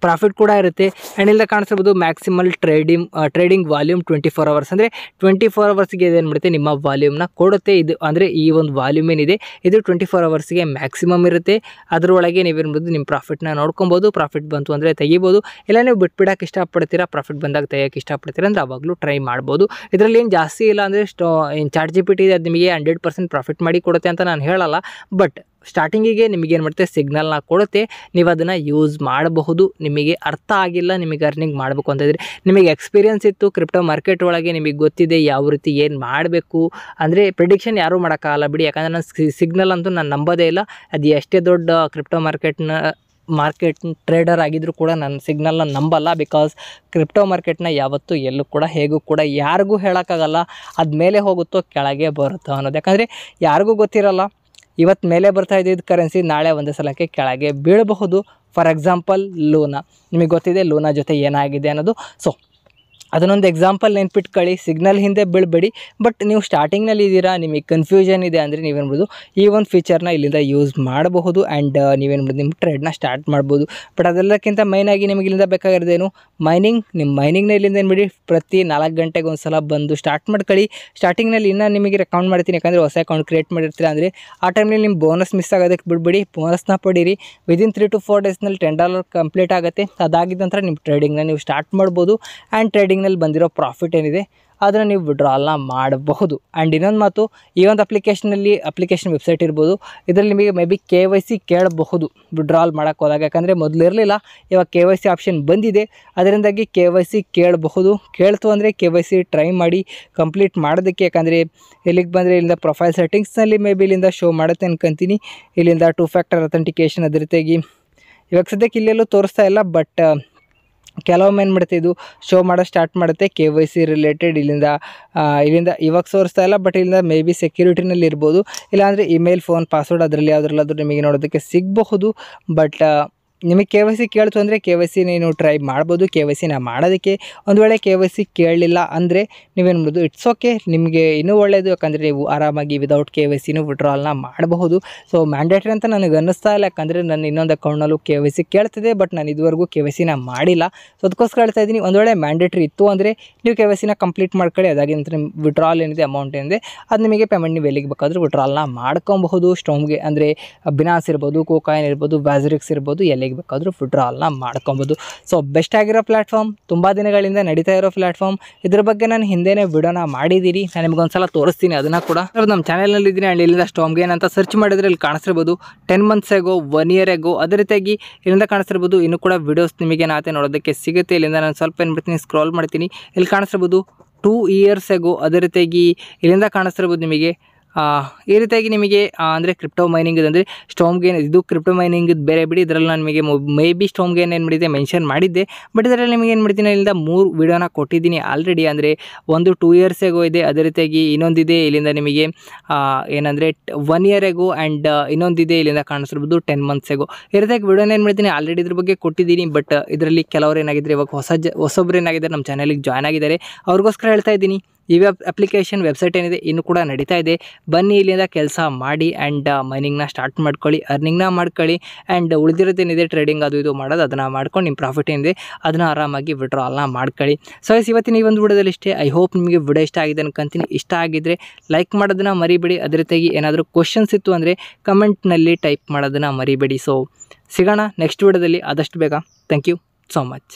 ಪ್ರಾಫಿಟ್ ಕೂಡ ಇರುತ್ತೆ ಆ್ಯಂಡ್ ಇಲ್ಲದೆ ಕಾಣಿಸ್ಬೋದು maximal trading trading volume twenty four hours ಅಂದರೆ ಟ್ವೆಂಟಿ ಫೋರ್ ಅವರ್ಸ್ಗೆ ಇದೇನು ಮಾಡುತ್ತೆ ನಿಮ್ಮ ವಾಲ್ಯೂಮ್ನ ಕೊಡುತ್ತೆ ಇದು ಅಂದರೆ ಈ ಒಂದು ವಾಲ್ಯೂಮ್ ಏನಿದೆ ಇದು ಟ್ವೆಂಟಿ ಫೋರ್ ಅವರ್ಸ್ಗೆ ಮ್ಯಾಕ್ಸಿಮಮ್ ಇರುತ್ತೆ ಅದರೊಳಗೆ ನೀವೇನು ನಿಮ್ಮ ಪ್ರಾಫಿಟ್ನ ನೋಡ್ಕೊಬೋದು ಪ್ರಾಫಿಟ್ ಬಂತು ಅಂದರೆ ತೆಗಿಬೋದು ಇಲ್ಲ ನೀವು ಬಿಟ್ಬಿಡೋಕೆ ಇಷ್ಟಪಡ್ತೀರಾ ಪ್ರಾಫಿಟ್ ಬಂದಾಗ ತೆಗಿಯೋಕೆ ಇಷ್ಟಪಡ್ತೀರಾ ಅಂದರೆ ಅವಾಗಲೂ ಟ್ರೈ ಮಾಡ್ಬೋದು ಇದರಲ್ಲಿ ಏನು ಜಾಸ್ತಿ ಇಲ್ಲ ಅಂದರೆ ಸ್ಟೋ ಏನು ಚಾರ್ಜ್ ಜಿ ಪಿ ಟಿ ಅದು ನಿಮಗೆ ಹಂಡ್ರೆಡ್ ಪರ್ಸೆಂಟ್ ಪ್ರಾಫಿಟ್ ಮಾಡಿ ಕೊಡುತ್ತೆ ಅಂತ ನಾನು ಹೇಳಲ್ಲ ಬಟ್ ಸ್ಟಾರ್ಟಿಂಗಿಗೆ ನಿಮಗೇನು ಮಾಡುತ್ತೆ ಸಿಗ್ನಲ್ನ ಕೊಡುತ್ತೆ ನೀವು ಅದನ್ನು ಯೂಸ್ ಮಾಡಬಹುದು ನಿಮಗೆ ಅರ್ಥ ಆಗಿಲ್ಲ ನಿಮಗೆ ಅರ್ನಿಂಗ್ ಮಾಡಬೇಕು ಅಂತಂದರೆ ನಿಮಗೆ ಎಕ್ಸ್ಪೀರಿಯೆನ್ಸ್ ಇತ್ತು ಕ್ರಿಪ್ಟೋ ಮಾರ್ಕೆಟ್ ಒಳಗೆ ನಿಮಗೆ ಗೊತ್ತಿದೆ ಯಾವ ರೀತಿ ಏನು ಮಾಡಬೇಕು ಅಂದರೆ ಪ್ರಿಡಿಕ್ಷನ್ ಯಾರೂ ಮಾಡೋಕ್ಕಾಗಲ್ಲ ಬಿಡಿ ಯಾಕಂದರೆ ನಾನು ಸಿಗ್ನಲ್ ಅಂತೂ ನಾನು ನಂಬೋದೇ ಇಲ್ಲ ಅದು ಎಷ್ಟೇ ದೊಡ್ಡ ಕ್ರಿಪ್ಟೋ ಮಾರ್ಕೆಟ್ನ ಮಾರ್ಕೆಟ್ ಟ್ರೇಡರ್ ಆಗಿದ್ದರೂ ಕೂಡ ನಾನು ಸಿಗ್ನಲ್ನ ನಂಬಲ್ಲ ಬಿಕಾಸ್ ಕ್ರಿಪ್ಟೋ ಮಾರ್ಕೆಟ್ನ ಯಾವತ್ತೂ ಎಲ್ಲೂ ಕೂಡ ಹೇಗೂ ಕೂಡ ಯಾರಿಗೂ ಹೇಳೋಕ್ಕಾಗಲ್ಲ ಅದು ಮೇಲೆ ಹೋಗುತ್ತೋ ಕೆಳಗೆ ಬರುತ್ತೋ ಅನ್ನೋದು ಯಾಕಂದರೆ ಯಾರಿಗೂ ಗೊತ್ತಿರಲ್ಲ ಇವತ್ತು ಮೇಲೆ ಬರ್ತಾ ಇದ್ದಿದ್ದ ಕರೆನ್ಸಿ ನಾಳೆ ಒಂದು ಸಲಕ್ಕೆ ಕೆಳಗೆ ಬೀಳಬಹುದು ಫಾರ್ ಎಕ್ಸಾಂಪಲ್ ಲೂನಾ ನಿಮಗೆ ಗೊತ್ತಿದೆ ಲೂನಾ ಜೊತೆ ಏನಾಗಿದೆ ಅನ್ನೋದು ಸೊ ಅದನ್ನೊಂದು ಎಕ್ಸಾಂಪಲ್ ನೆನ್ಪಿಟ್ಕೊಳ್ಳಿ ಸಿಗ್ನಲ್ ಹಿಂದೆ ಬೀಳಬೇಡಿ ಬಟ್ ನೀವು ಸ್ಟಾರ್ಟಿಂಗ್ನಲ್ಲಿ ಇದ್ದೀರಾ ನಿಮಗೆ ಕನ್ಫ್ಯೂಷನ್ ಇದೆ ಅಂದರೆ ನೀವೇನ್ಬೋದು ಈ ಒಂದು ಫೀಚರ್ನ ಇಲ್ಲಿಂದ ಯೂಸ್ ಮಾಡಬಹುದು ಆ್ಯಂಡ್ ನೀವೇನ್ಬೋದು ನಿಮ್ಮ ಟ್ರೇಡ್ನ ಸ್ಟಾರ್ಟ್ ಮಾಡ್ಬೋದು ಬಟ್ ಅದೆಲ್ಲಕ್ಕಿಂತ ಆಗಿ ನಿಮಗೆ ಇಲ್ಲಿಂದ ಬೇಕಾಗಿರೋದೇನು ಮೈನಿಂಗ್ ನಿಮ್ಮ ಮೈನಿಂಗ್ನ ಇಲ್ಲಿಂದ ಏನು ಬಿಡಿ ಪ್ರತಿ ನಾಲ್ಕು ಗಂಟೆಗೆ ಒಂದು ಸಲ ಬಂದು ಸ್ಟಾರ್ಟ್ ಮಾಡ್ಕೊಳ್ಳಿ ಸ್ಟಾರ್ಟಿಂಗ್ನಲ್ಲಿ ಇನ್ನೂ ನಿಮಗೆ ರೆಕಮೆಂಡ್ ಮಾಡ್ತೀನಿ ಯಾಕಂದರೆ ಹೊಸ ಅಕೌಂಟ್ ಕ್ರಿಯೇಟ್ ಮಾಡಿರ್ತೀರ ಅಂದರೆ ಆ ಟೈಮ್ನಲ್ಲಿ ನಿಮ್ಮ ಬೋನಸ್ ಮಿಸ್ ಆಗೋದಕ್ಕೆ ಬಿಡ್ಬಿಡಿ ಬೋನಸ್ನ ಪಡೀರಿ ವಿದಿನ್ ತ್ರೀ ಟು ಫೋರ್ ಡೇಸ್ನಲ್ಲಿ ಟೆನ್ ಡಾಲರ್ ಕಂಪ್ಲೀಟ್ ಆಗುತ್ತೆ ಅದಾಗಿದ್ದ ನಂತರ ನಿಮ್ಮ ಟ್ರೇಡಿಂಗ್ನ ನೀವು ಸ್ಟಾರ್ಟ್ ಮಾಡ್ಬೋದು ಆ್ಯಂಡ್ ಟ್ರೇಡಿಂಗ್ ಸ್ಟಾರ್ಟಿಂಗ್ನಲ್ಲಿ ಬಂದಿರೋ ಪ್ರಾಫಿಟ್ ಏನಿದೆ ಅದನ್ನು ನೀವು ವಿಡ್ರಾಲ್ನ ಮಾಡಬಹುದು ಆ್ಯಂಡ್ ಇನ್ನೊಂದು ಮಾತು ಈ ಒಂದು ಅಪ್ಲಿಕೇಶನಲ್ಲಿ ಅಪ್ಲಿಕೇಶನ್ ವೆಬ್ಸೈಟ್ ಇರ್ಬೋದು ಇದರಲ್ಲಿ ನಿಮಗೆ maybe K Y C ಕೇಳಬಹುದು ವಿಡ್ರಾಲ್ ಮಾಡೋಕ್ಕೆ ಹೋದಾಗ ಯಾಕಂದರೆ ಮೊದಲು ಇರಲಿಲ್ಲ ಇವಾಗ ಕೆ ವೈ ಸಿ ಆಪ್ಷನ್ ಬಂದಿದೆ ಅದರಿಂದಾಗಿ ಕೆ ವೈ ಸಿ ಕೇಳಬಹುದು ಕೇಳ್ತು ಅಂದರೆ ಕೆ ವೈ ಸಿ ಟ್ರೈ ಮಾಡಿ ಕಂಪ್ಲೀಟ್ ಮಾಡೋದಕ್ಕೆ ಯಾಕಂದರೆ ಇಲ್ಲಿಗೆ ಬಂದರೆ ಇಲ್ಲಿಂದ ಪ್ರೊಫೈಲ್ ಸೆಟ್ಟಿಂಗ್ಸ್ನಲ್ಲಿ ಮೇ ಬಿ ಇಲ್ಲಿಂದ ಶೋ ಮಾಡುತ್ತೆ ಅನ್ಕೊಂತೀನಿ ಇಲ್ಲಿಂದ ಟೂ ಫ್ಯಾಕ್ಟರ್ ಅಥೆಂಟಿಕೇಷನ್ ಅದ್ರ ಇವಾಗ ಸದ್ಯಕ್ಕೆ ಇಲ್ಲೆಲ್ಲೂ ತೋರಿಸ್ತಾ ಇಲ್ಲ ಬಟ್ ಕೆಲವೊಮ್ಮೆ ಏನು ಮಾಡುತ್ತೆ ಇದು ಶೋ ಮಾಡೋ ಸ್ಟಾರ್ಟ್ ಮಾಡುತ್ತೆ ಕೆ ವೈ ಸಿ ರಿಲೇಟೆಡ್ ಇಲ್ಲಿಂದ ಇಲ್ಲಿಂದ ಇವಾಗ ಸೋರಿಸ್ತಾ ಇಲ್ಲ ಬಟ್ ಇಲ್ಲಿಂದ ಮೇ ಬಿ ಸೆಕ್ಯೂರಿಟಿನಲ್ಲಿ ಇರ್ಬೋದು ಇಲ್ಲಾಂದರೆ ಇಮೇಲ್ ಫೋನ್ ಪಾಸ್ವರ್ಡ್ ಅದರಲ್ಲಿ ಯಾವುದ್ರಲ್ಲಾದರೂ ನಿಮಗೆ ನೋಡೋದಕ್ಕೆ ಸಿಗಬಹುದು ಬಟ್ ನಿಮಗೆ ಕೆ ವೈ ಸಿ ಕೇಳ್ತು ಅಂದರೆ ಕೆ ವೈ ಸಿ ನೀನು ಟ್ರೈ ಮಾಡ್ಬೋದು ಕೆ ವೈ ಸಿ ಮಾಡೋದಕ್ಕೆ ಒಂದು ವೇಳೆ ಕೆ ವೈ ಸಿ ಕೇಳಲಿಲ್ಲ ಅಂದರೆ ನೀವೇನು ಮಾಡೋದು ಇಟ್ಸ್ ಓಕೆ ನಿಮಗೆ ಇನ್ನೂ ಒಳ್ಳೆಯದು ಯಾಕಂದರೆ ನೀವು ಆರಾಮಾಗಿ ವಿದೌಟ್ ಕೆ ವೈ ಸಿನೂ ವಿಡ್ರಾಲ್ನ ಮಾಡಬಹುದು ಸೊ ಮ್ಯಾಂಡೇಟ್ರಿ ಅಂತ ನನಗೆ ಅನ್ನಿಸ್ತಾ ಇಲ್ಲ ಯಾಕಂದರೆ ನನ್ನ ಇನ್ನೊಂದು ಅಕೌಂಟ್ನಲ್ಲೂ ಕೆ ವೈ ಸಿ ಕೇಳ್ತಿದೆ ಬಟ್ ನಾನು ಇದುವರೆಗೂ ಕೆ ವೈ ಸಿನ ಮಾಡಿಲ್ಲ ಸೊ ಅದಕ್ಕೋಸ್ಕರ ಹೇಳ್ತಾ ಇದ್ದೀನಿ ಒಂದು ವೇಳೆ ಮ್ಯಾಂಡೇಟ್ರಿ ಇತ್ತು ಅಂದರೆ ನೀವು ಕೆ ವೈ ಸಿನ ಕಂಪ್ಲೀಟ್ ಮಾಡ್ಕೊಳ್ಳಿ ಅದಾಗಿ ನಂತರ ವಿಡ್ರಾಲ್ ಏನಿದೆ ಅಮೌಂಟ್ ಏನಿದೆ ಅದು ನಿಮಗೆ ಪೇಮೆಂಟ್ ನೀವು ಎಲ್ಲಿಗೆ ಬೇಕಾದರೂ ವಿಡ್ರಾಲ್ನ ಮಾಡ್ಕೊಬಹುದು ಸ್ಟೋಮ್ಗೆ ಅಂದರೆ ಬಿನಾಸ್ ಇರ್ಬೋದು ಕೋಕಾಯಿನ್ ಇರ್ಬೋದು ಬ್ಯಾಜ್ರಿಕ್ಸ್ ಇರ್ಬೋದು ಎಲ್ಲಿಗೆ ಬೇಕಾದರೂ ಬೇಕಾದರೂ ವಿಡ್ರಾಲ್ನ ಮಾಡ್ಕೊಬೋದು ಸೊ ಬೆಸ್ಟ್ ಆಗಿರೋ ಪ್ಲಾಟ್ಫಾರ್ಮ್ ತುಂಬ ದಿನಗಳಿಂದ ನಡೀತಾ ಇರೋ ಪ್ಲಾಟ್ಫಾರ್ಮ್ ಇದ್ರ ಬಗ್ಗೆ ನಾನು ಹಿಂದೆನೇ ವಿಡಿಯೋನ ಮಾಡಿದ್ದೀರಿ ನಾನು ಸಲ ತೋರಿಸ್ತೀನಿ ಅದನ್ನು ಕೂಡ ನಮ್ಮ ಚಾನಲ್ನಲ್ಲಿದ್ದೀನಿ ಇದ್ದೀನಿ ಇಲ್ಲಿಂದ ಸ್ಟಾಮ್ ಗೇನ್ ಅಂತ ಸರ್ಚ್ ಮಾಡಿದ್ರೆ ಇಲ್ಲಿ ಕಾಣಿಸಿರ್ಬೋದು ten months ago one year ago ಅದೇ ರೀತಿಯಾಗಿ ಇಲ್ಲಿಂದ ಕಾಣಿಸಿರ್ಬೋದು ಇನ್ನೂ ಕೂಡ ವಿಡಿಯೋಸ್ ನಿಮಗೆ ನಾತೆ ನೋಡೋದಕ್ಕೆ ಸಿಗುತ್ತೆ ಇಲ್ಲಿಂದ ನಾನು ಸ್ವಲ್ಪ ಏನು ಬಿಡ್ತೀನಿ ಸ್ಕ್ರಾಲ್ ಮಾಡ್ತೀನಿ ಇಲ್ಲಿ ಕಾಣಿಸ್ತಿರ್ಬೋದು ಟೂ ಇಯರ್ಸ್ ಎಗೋ ಅದೇ ರೀತಿಯಾಗಿ ಇಲ್ಲಿಂದ ಕಾಣಿಸ್ತಿರ್ಬೋದು ನಿಮಗೆ ಈ ರೀತಿಯಾಗಿ ನಿಮಗೆ ಅಂದರೆ ಕ್ರಿಪ್ಟೋ ಮೈನಿಂಗ್ ಅಂದರೆ ಸ್ಟೋಮ್ ಗೇನ್ ಇದು ಕ್ರಿಪ್ಟೋ ಮೈನಿಂಗ್ ಬೇರೆ ಬಿಡಿ ಇದರಲ್ಲಿ ನಾನು ನಿಮಗೆ ಮೇ ಬಿ ಸ್ಟೋಮ್ ಗೇನ್ ಏನು ಮಾಡಿದ್ದೆ ಮೆನ್ಷನ್ ಮಾಡಿದ್ದೆ ಬಟ್ ಇದರಲ್ಲಿ ನಿಮಗೆ ಏನು ಮಾಡ್ತೀನಿ ಇಲ್ಲಿಂದ ಮೂರು ವಿಡಿಯೋನ ಕೊಟ್ಟಿದ್ದೀನಿ ಆಲ್ರೆಡಿ ಅಂದರೆ ಒಂದು ಟೂ ಇಯರ್ಸ್ ಇದೆ ಅದೇ ರೀತಿಯಾಗಿ ಇನ್ನೊಂದಿದೆ ಇಲ್ಲಿಂದ ನಿಮಗೆ ಏನಂದರೆ ಒನ್ ಇಯರ್ಗೂ ಆ್ಯಂಡ್ ಇನ್ನೊಂದಿದೆ ಇಲ್ಲಿಂದ ಕಾಣಿಸಿರ್ಬೋದು ಟೆನ್ ಮಂತ್ಸೆಗೂ ಈ ರೀತಿಯಾಗಿ ವಿಡಿಯೋನ ಏನು ಮಾಡ್ತೀನಿ ಆಲ್ರೆಡಿ ಇದ್ರ ಬಗ್ಗೆ ಕೊಟ್ಟಿದ್ದೀನಿ ಬಟ್ ಇದರಲ್ಲಿ ಕೆಲವರು ಏನಾಗಿದ್ದರೆ ಇವಾಗ ಹೊಸ ಜ ಹೊಸೊಬ್ರು ಏನಾಗಿದ್ದಾರೆ ನಮ್ಮ ಚಾನಲಿಗೆ ಜಾಯ್ನ್ ಆಗಿದ್ದಾರೆ ಅವ್ರಿಗೋಸ್ಕರ ಹೇಳ್ತಾ ಇದ್ದೀನಿ ಈ ವೆಬ್ ಅಪ್ಲಿಕೇಶನ್ ವೆಬ್ಸೈಟ್ ಏನಿದೆ ಇನ್ನು ಕೂಡ ನಡೀತಾ ಇದೆ ಬನ್ನಿ ಇಲ್ಲಿಂದ ಕೆಲಸ ಮಾಡಿ ಆ್ಯಂಡ್ ಮೈನಿಂಗ್ನ ಸ್ಟಾರ್ಟ್ ಮಾಡ್ಕೊಳ್ಳಿ ಅರ್ನಿಂಗ್ನ ಮಾಡ್ಕೊಳ್ಳಿ ಆ್ಯಂಡ್ ಉಳಿದಿರೋದೇನಿದೆ ಟ್ರೇಡಿಂಗ್ ಅದು ಇದು ಮಾಡೋದು ಅದನ್ನು ಮಾಡ್ಕೊಂಡು ನಿಮ್ಮ ಪ್ರಾಫಿಟ್ ಏನಿದೆ ಅದನ್ನು ಆರಾಮಾಗಿ ವಿಡ್ರಾಲ್ನ ಮಾಡ್ಕೊಳ್ಳಿ ಸೊ ಇವತ್ತಿನ ಈ ಒಂದು ವಿಡಿಯೋದಲ್ಲಿ ಇಷ್ಟೇ ಐ ಹೋಪ್ ನಿಮಗೆ ವಿಡಿಯೋ ಇಷ್ಟ ಆಗಿದೆ ಅನ್ಕಂತೀನಿ ಇಷ್ಟ ಆಗಿದ್ದರೆ ಲೈಕ್ ಮಾಡೋದನ್ನ ಮರಿಬೇಡಿ ಅದ್ರ ತೆಗಿ ಏನಾದರೂ ಕ್ವಶನ್ಸ್ ಇತ್ತು ಅಂದರೆ ಕಮೆಂಟ್ನಲ್ಲಿ ಟೈಪ್ ಮಾಡೋದನ್ನು ಮರಿಬೇಡಿ ಸೊ ಸಿಗೋಣ ನೆಕ್ಸ್ಟ್ ವಿಡಿಯೋದಲ್ಲಿ ಆದಷ್ಟು ಬೇಗ ಥ್ಯಾಂಕ್ ಯು ಸೋ ಮಚ್